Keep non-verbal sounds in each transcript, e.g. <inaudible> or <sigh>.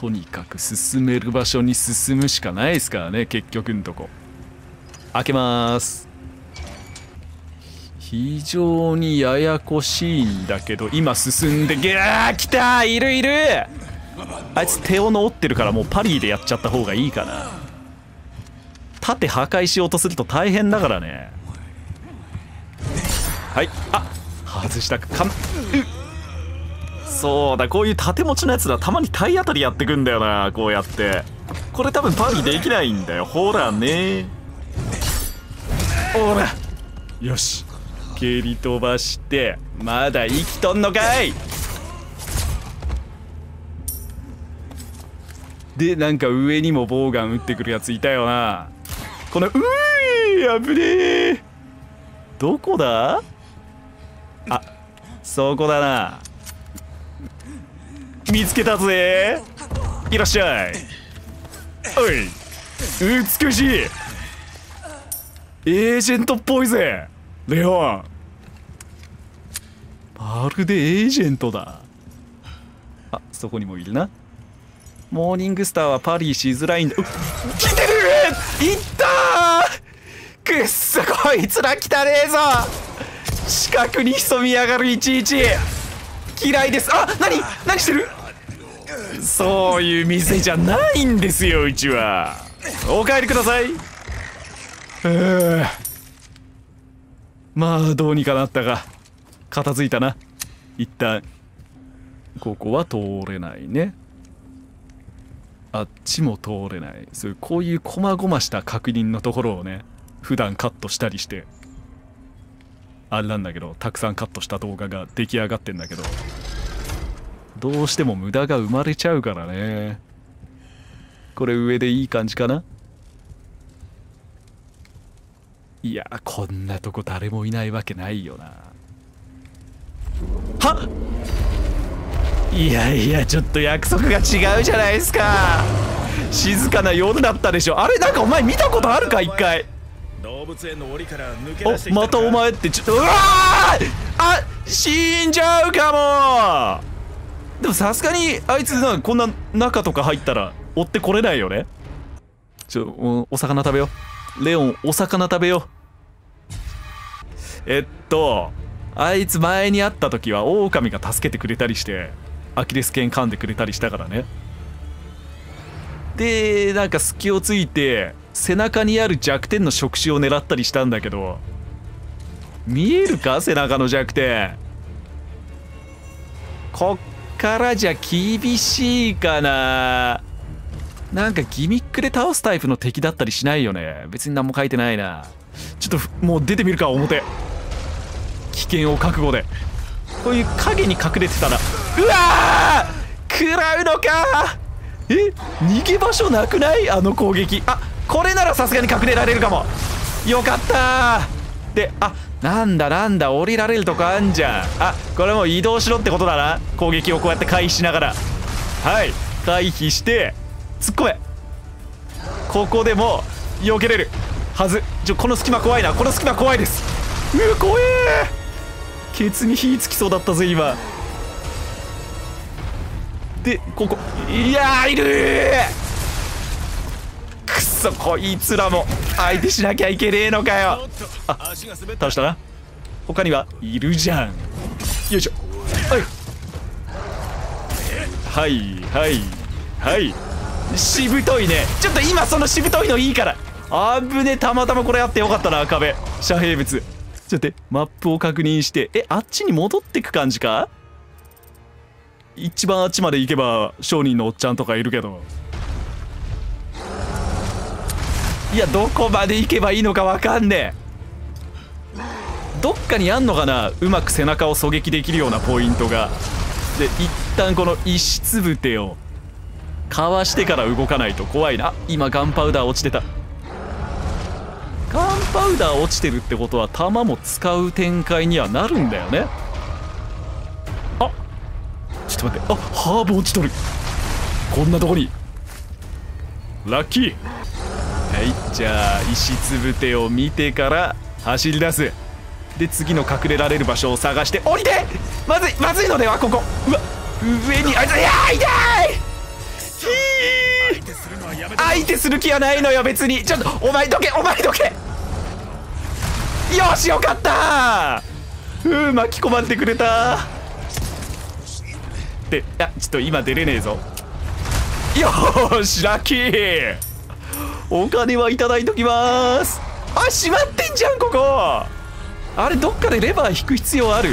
とにかく進める場所に進むしかないですからね結局んとこ開けます非常にややこしいんだけど今進んでギャー来たいるいるあいつ手を治ってるからもうパリでやっちゃった方がいいかな縦破壊しようとすると大変だからねはいあ外したかんうっそうだこういう建持ちのやつだたまに体当たりやってくんだよなこうやってこれ多分パーできないんだよほらねほらよし蹴り飛ばしてまだ生きとんのかいでなんか上にもボウガン撃ってくるやついたよなこのうー危ねえどこだあそこだな見つけたぜいらっしゃいおい美しいエージェントっぽいぜレオンまるでエージェントだあそこにもいるなモーニングスターはパリしづらいんだ来てるいったーくっそこいつらたねえぞ近くに潜みやがるいちいち嫌いですあ何何してるそういう店じゃないんですようちはお帰りくださいえー、まあどうにかなったか片付いたな一旦ここは通れないねあっちも通れないそういうこういう細々した確認のところをね普段カットしたりしてあれなんだけどたくさんカットした動画が出来上がってんだけどどうしても無駄が生まれちゃうからねこれ上でいい感じかないやこんなとこ誰もいないわけないよなはいやいやちょっと約束が違うじゃないですか静かな夜だったでしょあれなんかお前見たことあるか一回動物園の檻から抜け出してきたまたお前ってちょっとうわあ死んじゃうかもでもさすがにあいつなんこんな中とか入ったら追ってこれないよねちょお魚食べようレオンお魚食べようえっとあいつ前に会った時はオオカミが助けてくれたりしてアキレス腱噛んでくれたりしたからねでなんか隙をついて背中にある弱点の触手を狙ったりしたんだけど見えるか背中の弱点こっからじゃ厳しいかななんかギミックで倒すタイプの敵だったりしないよね別に何も書いてないなちょっともう出てみるか表危険を覚悟でこういう影に隠れてたらうわー食らうのかえ逃げ場所なくないあの攻撃あこれならさすがに隠れられるかもよかったであなんだなんだ降りられるとこあんじゃんあこれもう移動しろってことだな攻撃をこうやって回避しながらはい回避して突っ込めここでも避けれるはずちょこの隙間怖いなこの隙間怖いですうわ怖えケツに火つきそうだったぜ今でここいやいるくそこいつらも相手しなきゃいけねえのかよあ倒したな他にはいるじゃんよいしょはいはいはいはいしぶといねちょっと今そのしぶといのいいからあぶねたまたまこれあってよかったな壁遮蔽物ちょっと待ってマップを確認してえあっちに戻ってく感じか一番あっちまで行けば商人のおっちゃんとかいるけどいやどこまで行けばいいのか分かんねえどっかにあんのかなうまく背中を狙撃できるようなポイントがで一旦この石つぶてをかわしてから動かないと怖いな今ガンパウダー落ちてたガンパウダー落ちてるってことは弾も使う展開にはなるんだよねあちょっと待ってあハーブ落ちとるこんなとこにラッキーはいじゃあ石つぶてを見てから走り出すで次の隠れられる場所を探して降りてまずいまずいのではここうわ上にあいついや痛い相手する気はないのよ別にちょっとお前どけお前どけよしよかったうう巻き込まれてくれたであちょっと今出れねえぞよしラッキーお金はいただいときますあ閉まってんじゃんここあれどっかでレバー引く必要ある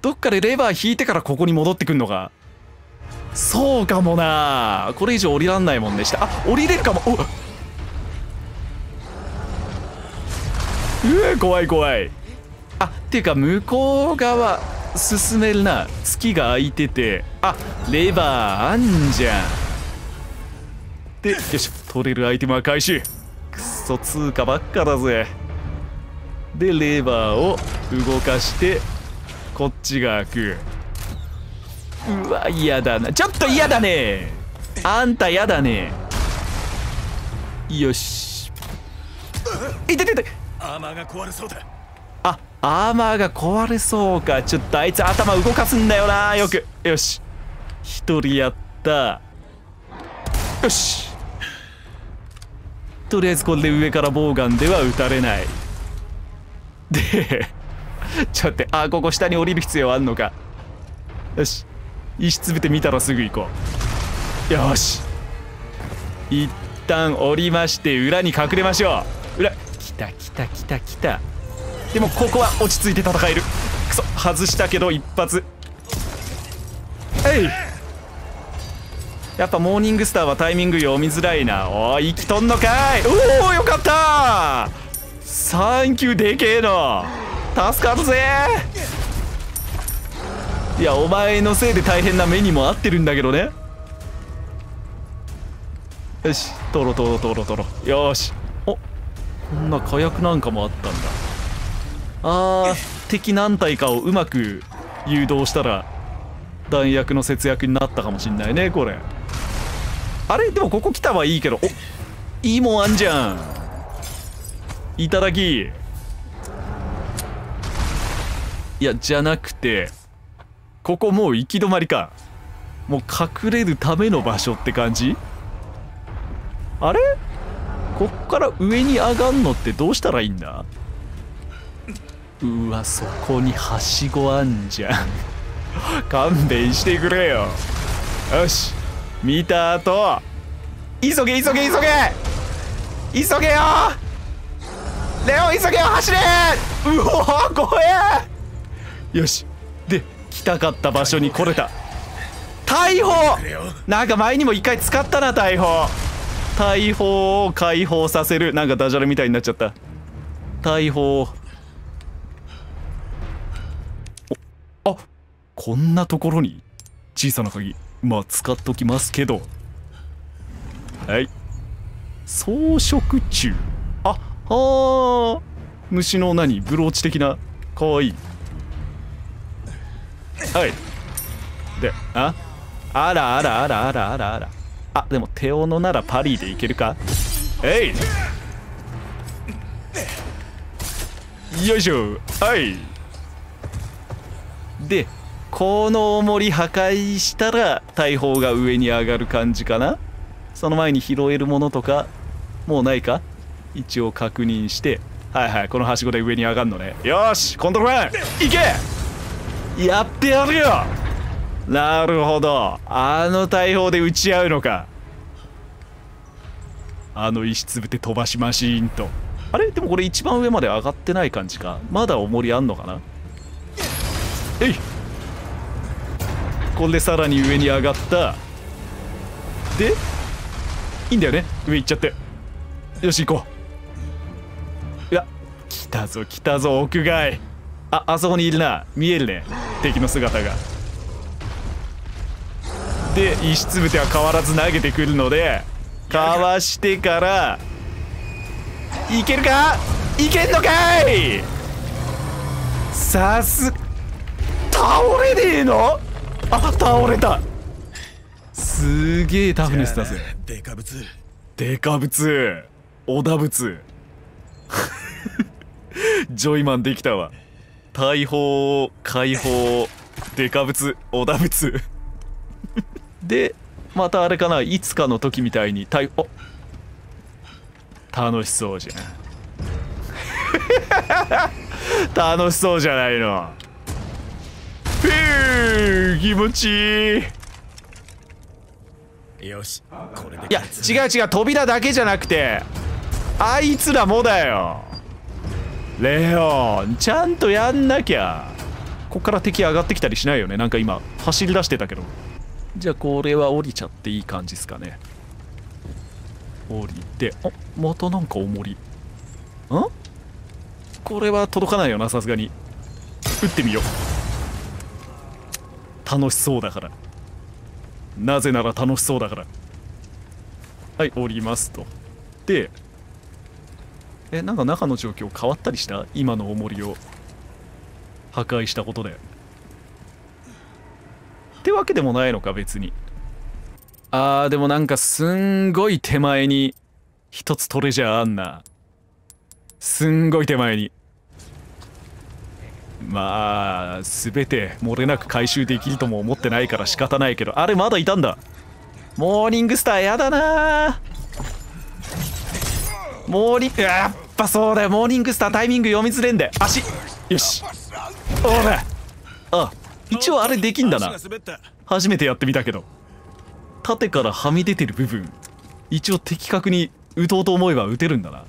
どっかでレバー引いてからここに戻ってくんのかそうかもなこれ以上降りらんないもんでしたあ降りれるかもうえ怖い怖いあっていうか向こう側進めるな月が開いててあレバーあんじゃんでよし取れるアイテムは回収くそ通貨ばっかだぜでレバーを動かしてこっちが開くうわ嫌だなちょっと嫌だねあんた嫌だねよしいてててアーマーが壊れそうだあアーマーが壊れそうかちょっとあいつ頭動かすんだよなよくよし一人やったよしとりあえずこれで上からボウガンでは撃たれないでちょっと待ってあここ下に降りる必要あんのかよし石つぶて見たらすぐ行こうよし一旦降りまして裏に隠れましょう裏来た来た来た来たでもここは落ち着いて戦えるくそ外したけど一発えいやっぱモーニングスターはタイミング読みづらいなおい生きとんのかいおおよかったサンキューでけえの助かるぜいやお前のせいで大変な目にも合ってるんだけどねよしとろとろとろとろよしおこんな火薬なんかもあったんだあー敵何体かをうまく誘導したら弾薬の節約になったかもしんないねこれ。あれでもここ来たはいいけどおいいもんあんじゃんいただきいやじゃなくてここもう行き止まりかもう隠れるための場所って感じあれこっから上に上がんのってどうしたらいいんだうわそこにはしごあんじゃん勘弁してくれよよし見た後急げ急げ急げ急げよレオ急げよ走れうおお怖えよしで来たかった場所に来れた大砲なんか前にも一回使ったな大砲大砲を解放させるなんかダジャレみたいになっちゃった大砲あこんなところに小さな鍵まあ使っときますけどはい草食虫あはあ虫の何ブローチ的なかわいいはいでああらあらあらあらあらあらあでも手斧ならパリーでいけるかえいよいしょはいでこの重り破壊したら大砲が上に上がる感じかなその前に拾えるものとかもうないか一応確認してはいはいこのはしごで上に上がるのねよしコントロールいけやってやるよなるほどあの大砲で撃ち合うのかあの石つぶて飛ばしマシーンとあれでもこれ一番上まで上がってない感じかまだ重りあんのかなえいこんでさらに上に上がったでいいんだよね上行っちゃってよし行こういや来たぞ来たぞ屋外ああそこにいるな見えるね敵の姿がで石つぶては変わらず投げてくるのでかわしてからいけるかいけんのかいさす倒れねえのあ倒れたすげえタフネスだぜデカブツデカブツオダブツ <laughs> ジョイマンできたわ大砲解放デカブツオダブツでまたあれかないつかの時みたいに大お楽しそうじゃん楽しそうじゃないのふぅ気持ちいいよしこれでいや違う違う扉だけじゃなくてあいつらもだよレオンちゃんとやんなきゃこっから敵上がってきたりしないよねなんか今走り出してたけどじゃあこれは降りちゃっていい感じっすかね降りてあまたなんか重りんこれは届かないよなさすがに打ってみよう楽しそうだからなぜなら楽しそうだからはい降りますとでえなんか中の状況変わったりした今の重りを破壊したことでってわけでもないのか別にあーでもなんかすんごい手前に一つトレジャーあんなすんごい手前にまあ全て漏れなく回収できるとも思ってないから仕方ないけどあれまだいたんだモーニングスターやだなモーニングやっぱそうだよモーニングスタータイミング読みずれんで足よしおらあ一応あれできんだな初めてやってみたけど縦からはみ出てる部分一応的確に打とうと思えば打てるんだな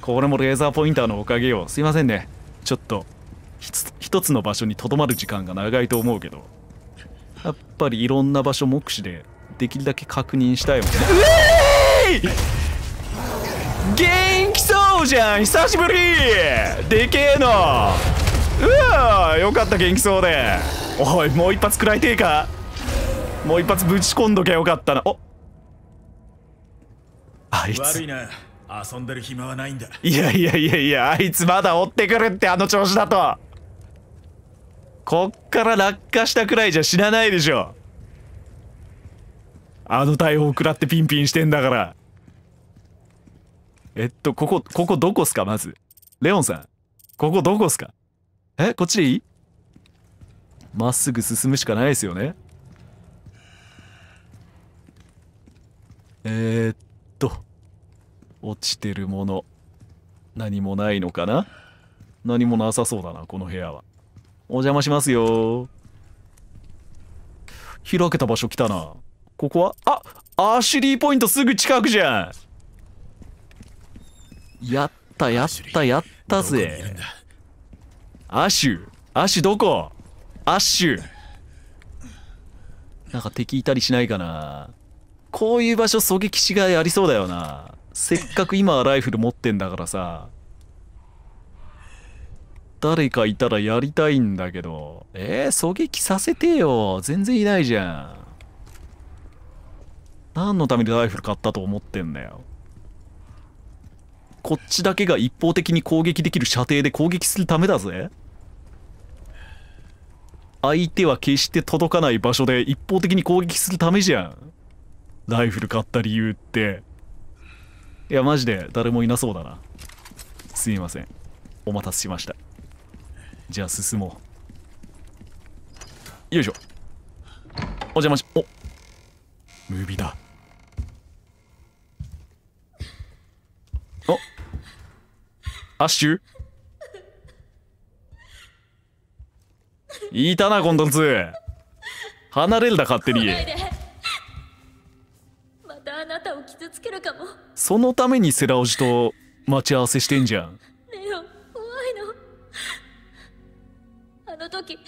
これもレーザーポインターのおかげよすいませんねちょっと一つの場所にとどまる時間が長いと思うけどやっぱりいろんな場所目視でできるだけ確認したいもんねうえい元気そうじゃん久しぶりでけえのうわよかった元気そうでおいもう一発食らいてえかもう一発ぶち込んどきゃよかったなおあいつ悪いな遊んでる暇はないんだいやいやいやいやあいつまだ追ってくるってあの調子だとこっから落下したくらいじゃ死なないでしょあの大砲食らってピンピンしてんだからえっとここここどこっすかまずレオンさんここどこっすかえこっちでいいまっすぐ進むしかないですよねえー、っと落ちてるもの何もないのかな何もなさそうだなこの部屋はお邪魔しますよ開けた場所来たなここはあアーシュリーポイントすぐ近くじゃんやったやったやったぜアッシュアシュどこアッシュなんか敵いたりしないかなこういう場所狙撃しがいありそうだよなせっかく今ライフル持ってんだからさ誰かいたらやりたいんだけどえー、狙撃させてよ全然いないじゃん何のためにライフル買ったと思ってんだよこっちだけが一方的に攻撃できる射程で攻撃するためだぜ相手は決して届かない場所で一方的に攻撃するためじゃんライフル買った理由っていやマジで誰もいなそうだなすみませんお待たせしましたじゃあ進もうよいしょお邪魔しおムービーだおアッシュいたな今度の2離れるな勝手にそのためにセラオジと待ち合わせしてんじゃんレオ怖いのあの時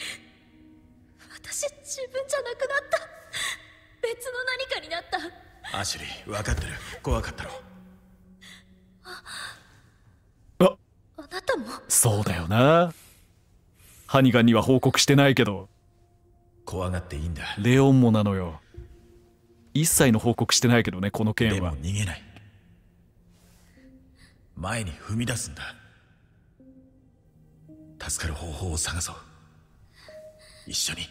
私自分じゃなくなった別の何かになったアシュリー分かってる怖かったろああなたもそうだよなハニガンには報告してないけど怖がっていいんだレオンもなのよ一切の報告してないけどねこの件はでも逃げない前に踏み出すんだ助かる方法を探そう一緒に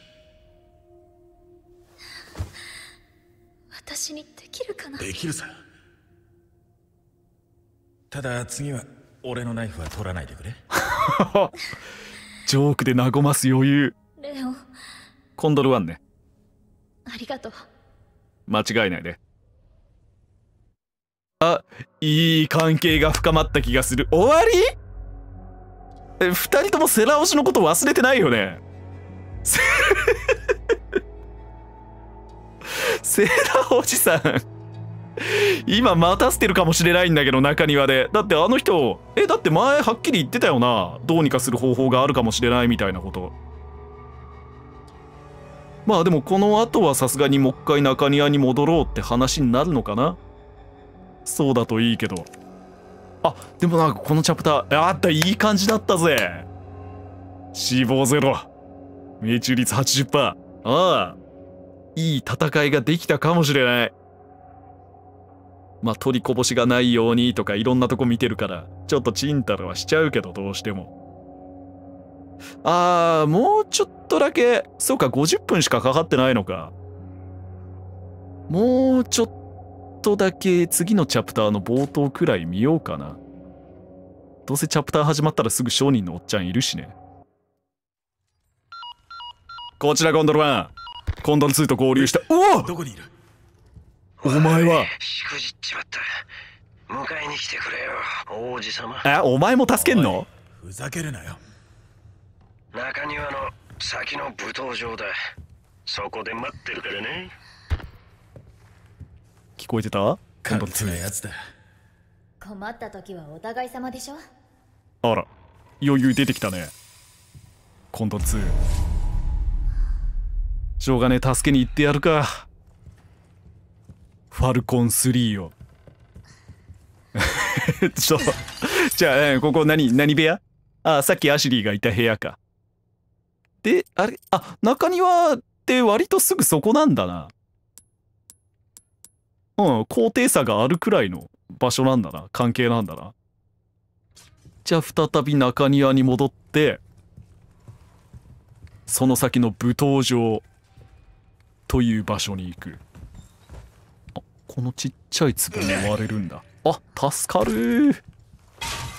私にできるかなできるさただ次は俺のナイフは取らないでくれ <laughs> ジョークで和ます余裕レオンコンドルワンねありがとう間違いないで、ね、あ、いい関係が深まった気がする。終わりえ、二人ともセラ推しのこと忘れてないよね。セラおじさん今待たせてるかもしれないんだけど中庭でだってあの人えだって前はっきり言ってたよなどうにかする方法があるかもしれないみたいなことまあでもこの後はさすがにもう一回中庭に戻ろうって話になるのかなそうだといいけどあでもなんかこのチャプターあったいい感じだったぜ死亡ゼロ命中率80%ああいい戦いができたかもしれないまあ取りこぼしがないようにとかいろんなとこ見てるからちょっとチンタラはしちゃうけどどうしてもあーもうちょっとだけそうか50分しかかかってないのかもうちょっととだけ次のチャプターの冒頭くらい見ようかな。どうせチャプター始まったらすぐ商人のおっちゃんいるしね。こちらゴンドル1。コンドル2と合流した。おおどこにいるお前は。しくじっちまった。迎えに来てくれよ、王子様。え、お前も助けんのふざけるなよ。中庭の先の舞踏場だ。そこで待ってるからね。聞こえてたなやつだ困った時はお互い様でしょあら余裕出てきたね今度2しょうがね助けに行ってやるかファルコン3よ <laughs> ちょっじゃあここ何何部屋あさっきアシュリーがいた部屋かであれあ中庭って割とすぐそこなんだなうん高低差があるくらいの場所なんだな関係なんだなじゃあ再び中庭に戻ってその先の舞踏場という場所に行くあこのちっちゃい粒に割れるんだあ助かるー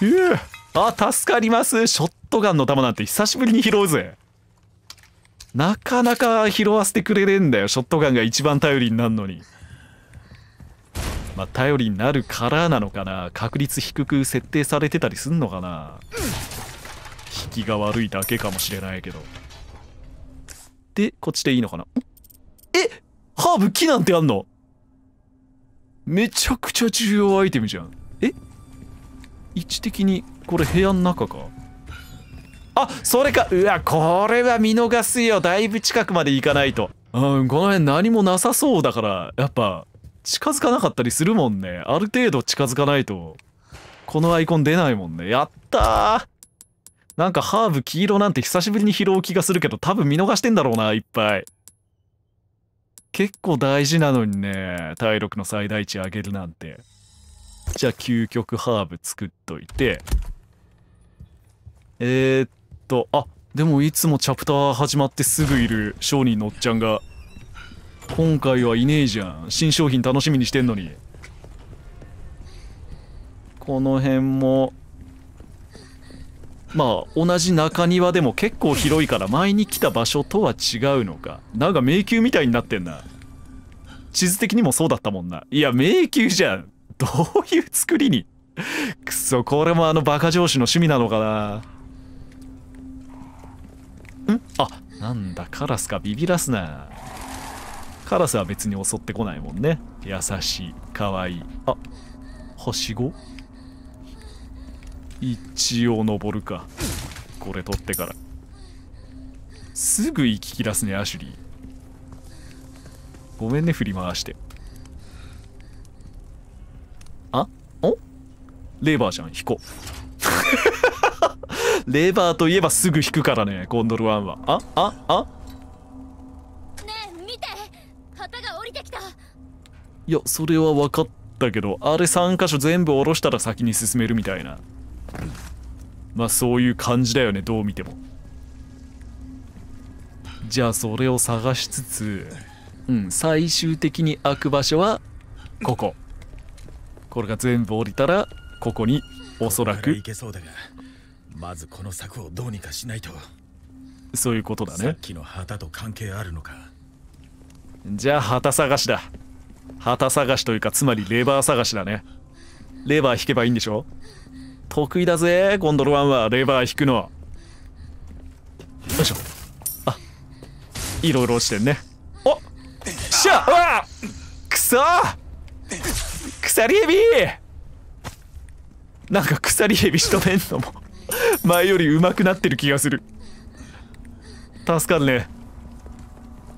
ええあ助かりますショットガンの弾なんて久しぶりに拾うぜなかなか拾わせてくれねえんだよショットガンが一番頼りになるのにまあ、頼りになるからなのかな確率低く設定されてたりすんのかな引きが悪いだけかもしれないけどでこっちでいいのかなえハーブ木なんてあんのめちゃくちゃ重要アイテムじゃんえ位置的にこれ部屋の中かあそれかうわこれは見逃すよだいぶ近くまで行かないとうんこの辺何もなさそうだからやっぱ近づかなかったりするもんね。ある程度近づかないと、このアイコン出ないもんね。やったーなんかハーブ黄色なんて久しぶりに拾う気がするけど、多分見逃してんだろうな、いっぱい。結構大事なのにね、体力の最大値上げるなんて。じゃあ、究極ハーブ作っといて。えー、っと、あ、でもいつもチャプター始まってすぐいる商人のおっちゃんが今回はいねえじゃん新商品楽しみにしてんのにこの辺もまあ同じ中庭でも結構広いから前に来た場所とは違うのかなんか迷宮みたいになってんな地図的にもそうだったもんないや迷宮じゃんどういう作りにくそこれもあのバカ上司の趣味なのかなんあなんだカラスかビビらすなカラスは別に襲ってこないもんね優しいかわいいあはしご一応登るかこれ取ってからすぐ行き切らすねアシュリーごめんね振り回してあおレバーじゃん引こう <laughs> レバーといえばすぐ引くからねコンドルワンはあああいやそれは分かったけどあれ3箇所全部下ろしたら先に進めるみたいなまあそういう感じだよねどう見てもじゃあそれを探しつつうん最終的に開く場所はこここれが全部降りたらここにおそらく行けそうだがまずこの柵をどうにかしないとそういうことだねさっきの旗と関係あるのかじゃあ旗探しだ旗探しというかつまりレバー探しだねレバー引けばいいんでしょ得意だぜゴンドルワンはレバー引くのよいしょあいろいろ落ちてんねおっしゃうわくそ鎖エビなんか鎖エビしとめんのも前より上手くなってる気がする助かるね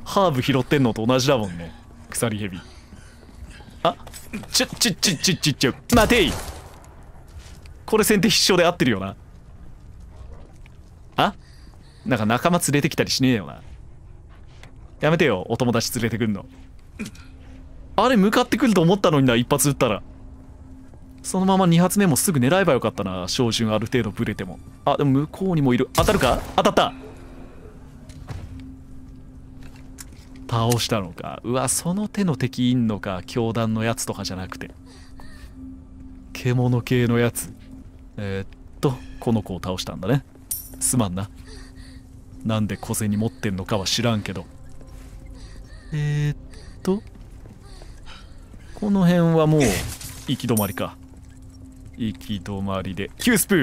ハーブ拾ってんのと同じだもんね鎖ヘビあちょちょちょちょちょちょ待ていこれ先手必勝で合ってるよなあなんか仲間連れてきたりしねえよなやめてよお友達連れてくんのあれ向かってくると思ったのにな一発撃ったらそのまま2発目もすぐ狙えばよかったな照準ある程度ブレてもあでも向こうにもいる当たるか当たった倒したのかうわその手の敵いんのか教団のやつとかじゃなくて獣系のやつえー、っとこの子を倒したんだねすまんななんで小銭持ってんのかは知らんけどえー、っとこの辺はもう行き止まりか行き止まりでースプ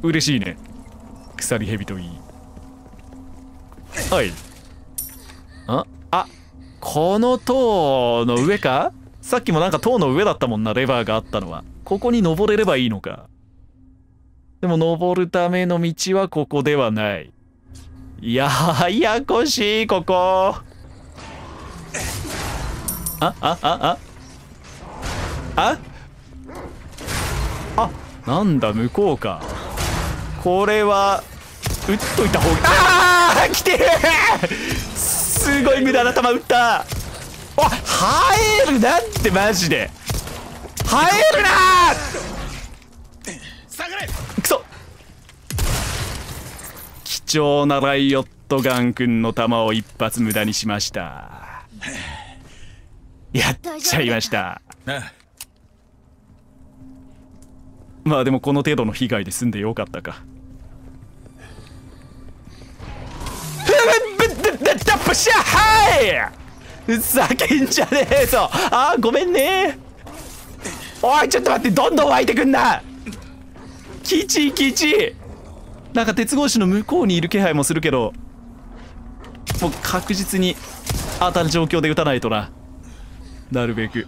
ー嬉しいね鎖蛇といいはいああこの塔の上かさっきもなんか塔の上だったもんなレバーがあったのはここに登れればいいのかでも登るための道はここではないややこしいここああああああなんだ向こうかこれは打っといた方がああ来てるすごい無駄な球打ったあはえるなってマジではえるなくそ貴重なライオットガン君の弾を一発無駄にしました <sighs> やっちゃいましたまあでもこの程度の被害で済んでよかったか <laughs> だプシャはいけんじゃねえぞあーごめんねおいちょっと待ってどんどん湧いてくんなキチキチなんか鉄格子の向こうにいる気配もするけどもう確実に当たる状況で打たないとななるべく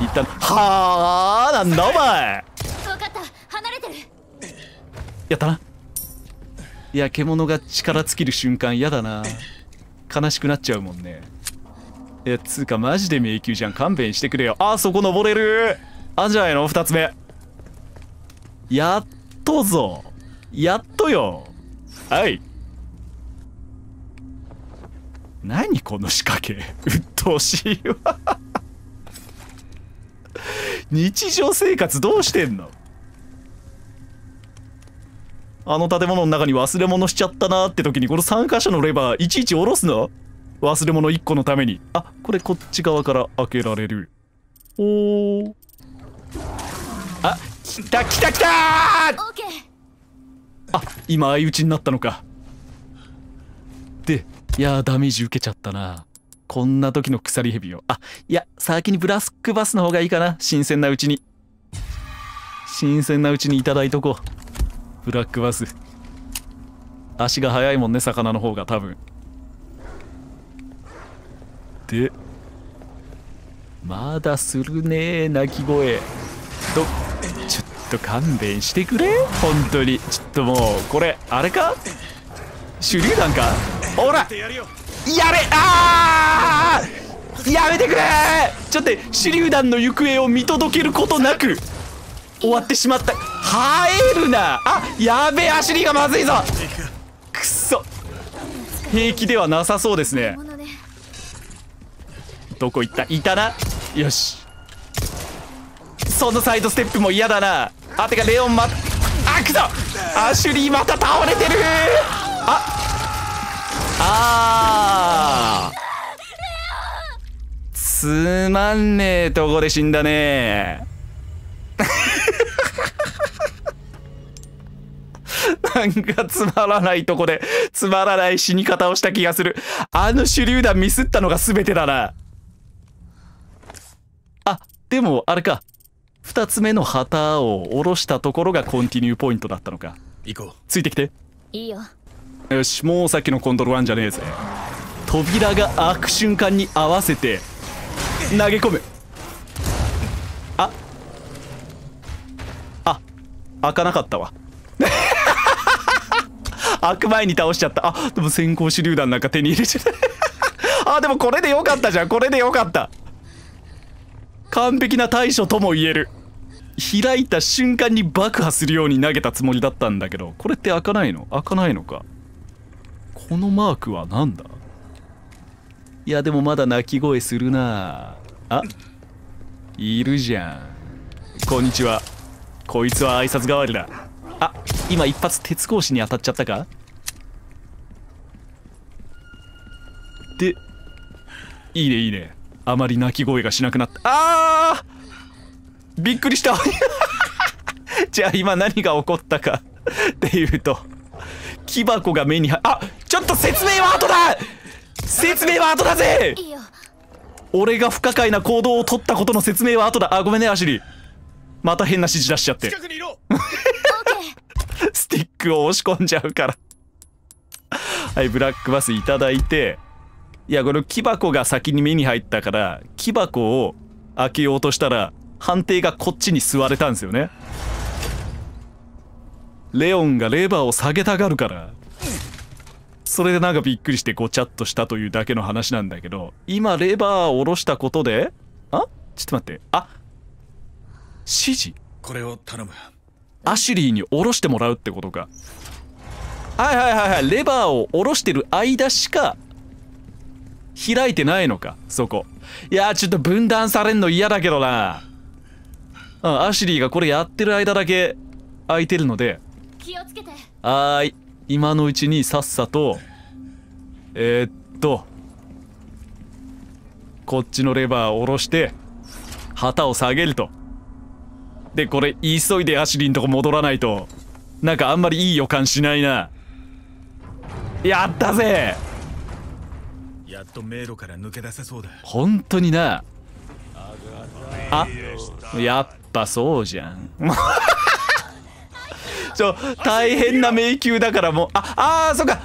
一旦はあなんだお前やったないや獣が力尽きる瞬間嫌だな悲しくなっちゃうもんねいやつうかマジで迷宮じゃん勘弁してくれよあそこ登れるあんじゃないの2つ目やっとぞやっとよはい何この仕掛け鬱陶しいわ日常生活どうしてんのあの建物の中に忘れ物しちゃったなって時にこの3箇所のレバーいちいち下ろすな忘れ物1個のためにあこれこっち側から開けられるおーあ来た来た来たあ今相打ちになったのかでいやダメージ受けちゃったなこんな時の鎖蛇をあいや先にブラスックバスの方がいいかな新鮮なうちに新鮮なうちにいただいとこうブラックバス足が速いもんね魚の方が多分でまだするね鳴き声どちょっと勘弁してくれ本当にちょっともうこれあれか手榴弾かほらやれあーやめてくれちょっと手榴弾の行方を見届けることなく終わってしまった生えるなあやべえアシュリーがまずいぞくそ平気ではなさそうですねどこ行ったいたなよしそのサイドステップも嫌だなあてかレオンまあくそアシュリーまた倒れてるああつまんねえとこで死んだねさんがつまらないとこで、つまらない死に方をした気がする。あの手榴弾ミスったのが全てだな。あ、でも、あれか。二つ目の旗を下ろしたところがコンティニューポイントだったのか。行こう。ついてきて。いいよ。よし、もうさっきのコントローラーじゃねえぜ。扉が開く瞬間に合わせて、投げ込む。あ、あ、開かなかったわ。く前に倒しちゃったあでも先行手榴弾なんか手に入れちゃった <laughs> あでもこれでよかったじゃんこれでよかった完璧な対処とも言える開いた瞬間に爆破するように投げたつもりだったんだけどこれって開かないの開かないのかこのマークは何だいやでもまだ鳴き声するなあいるじゃんこんにちはこいつは挨拶代わりだあ今一発鉄格子に当たっちゃったかでいいねいいねあまり鳴き声がしなくなったあーびっくりした <laughs> じゃあ今何が起こったかっていうと木箱が目に入あちょっと説明は後だ説明は後だぜ俺が不可解な行動を取ったことの説明は後だあごめんねアシュリーまた変な指示出しちゃって近くにいろ <laughs> スティックを押し込んじゃうからはいブラックバスいただいていやこの木箱が先に目に入ったから木箱を開けようとしたら判定がこっちに吸われたんですよねレオンがレバーを下げたがるからそれでなんかびっくりしてごちゃっとしたというだけの話なんだけど今レバーを下ろしたことであちょっと待ってあ指示これを頼むアシュリーに下ろしてもらうってことかはいはいはいはいレバーを下ろしてる間しか開いてないのかそこいやちょっと分断されんの嫌だけどなうんアシュリーがこれやってる間だけ空いてるので気をつけてはーい今のうちにさっさとえー、っとこっちのレバーを下ろして旗を下げると。でこれ急いでアシリンとこ戻らないとなんかあんまりいい予感しないなやったぜやっと迷路から抜け出せそうだ本当になあやっぱそうじゃんちょ <laughs> 大変な迷宮だからもうああーそっか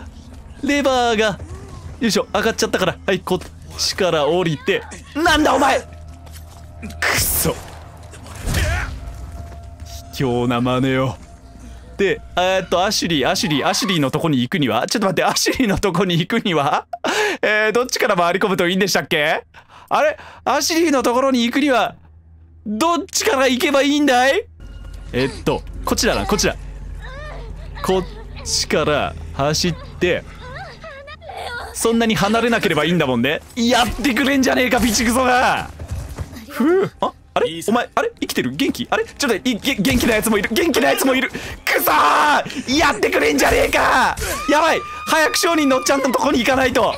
レバーがよいしょ上がっちゃったからはいこっちから降りてなんだお前くそ強な真似をでえっとアシュリーアシュリーアシュリーのとこに行くにはちょっと待ってアシュリーのとこに行くにはえー、どっちから回り込むといいんでしたっけあれアシュリーのところに行くにはどっちから行けばいいんだいえっとこちらだこちらこっちから走ってそんなに離れなければいいんだもんねやってくれんじゃねえかピチクソがふうああれお前あれ生きてる元気あれちょっと元気なやつもいる元気なやつもいるくそーやってくれんじゃねえかやばい早く商人のっちゃんのとこに行かないと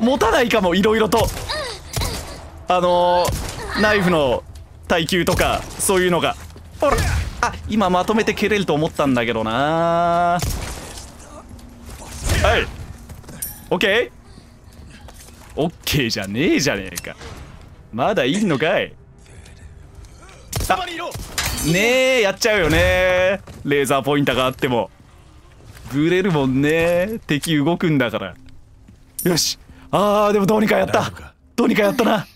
持たないかもいろいろとあのー、ナイフの耐久とかそういうのがほらあ今まとめて蹴れると思ったんだけどなはい OK?OK じゃねえじゃねえかまだいいのかいねえやっちゃうよねレーザーポインターがあってもグレるもんね敵動くんだからよしあーでもどうにかやったどうにかやったな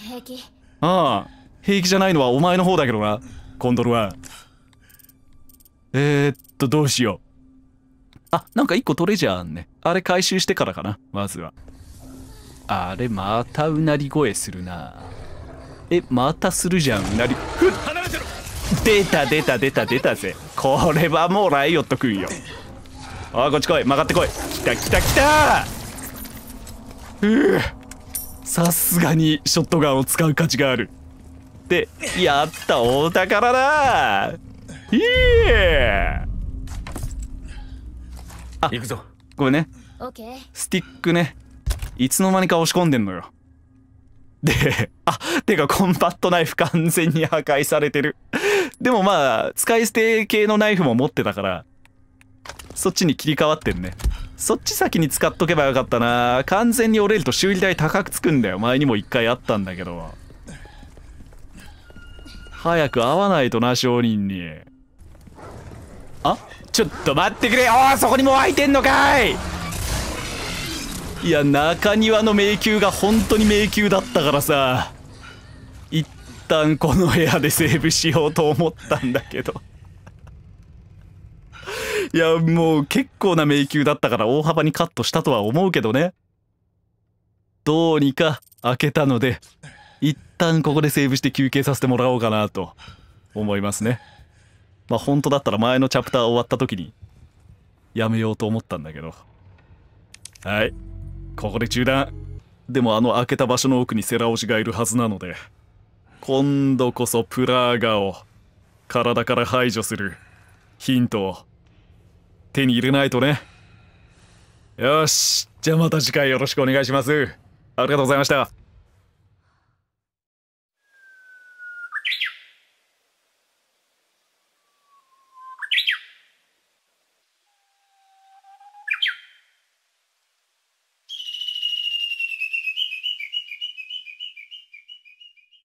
平気ああ平気じゃないのはお前の方だけどなコンドルはえー、っとどうしようあなんか1個トレジャーあんねあれ回収してからかなまずはあれまたうなり声するなえまたするじゃんなりふ出た出た出た出たぜこれはもうライオットくんよあこっち来い曲がってこい来た来た来たうさすがにショットガンを使う価値があるでやったお宝だいえあ行くぞごめんねスティックねいつの間にか押し込んでんのよで、あ、てかコンパットナイフ完全に破壊されてる。でもまあ、使い捨て系のナイフも持ってたから、そっちに切り替わってんね。そっち先に使っとけばよかったな。完全に折れると修理代高くつくんだよ。前にも一回あったんだけど。早く会わないとな、商人に。あちょっと待ってくれおいそこにもう開いてんのかいいや中庭の迷宮が本当に迷宮だったからさ一旦この部屋でセーブしようと思ったんだけどいやもう結構な迷宮だったから大幅にカットしたとは思うけどねどうにか開けたので一旦ここでセーブして休憩させてもらおうかなと思いますねまあ本当だったら前のチャプター終わった時にやめようと思ったんだけどはい。ここで中断でもあの開けた場所の奥にセラオジがいるはずなので今度こそプラーガを体から排除するヒントを手に入れないとねよしじゃあまた次回よろしくお願いしますありがとうございました